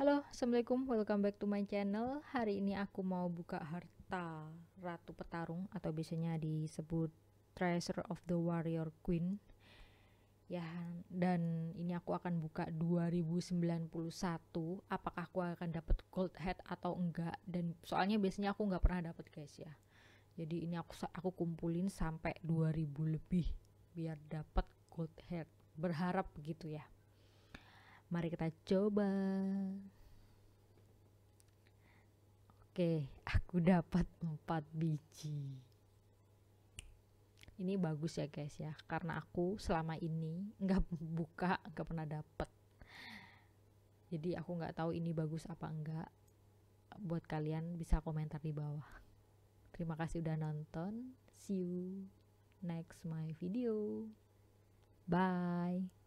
Halo, Assalamualaikum, welcome back to my channel Hari ini aku mau buka harta Ratu Petarung Atau biasanya disebut Treasure of the Warrior Queen Ya, dan ini aku akan buka 2091 Apakah aku akan dapat gold head atau enggak Dan soalnya biasanya aku nggak pernah dapat guys ya Jadi ini aku aku kumpulin sampai 2000 lebih Biar dapat gold head Berharap begitu ya Mari kita coba. Oke, aku dapat 4 biji. Ini bagus ya guys ya, karena aku selama ini nggak buka, nggak pernah dapet. Jadi aku nggak tahu ini bagus apa enggak. Buat kalian bisa komentar di bawah. Terima kasih udah nonton. See you next my video. Bye.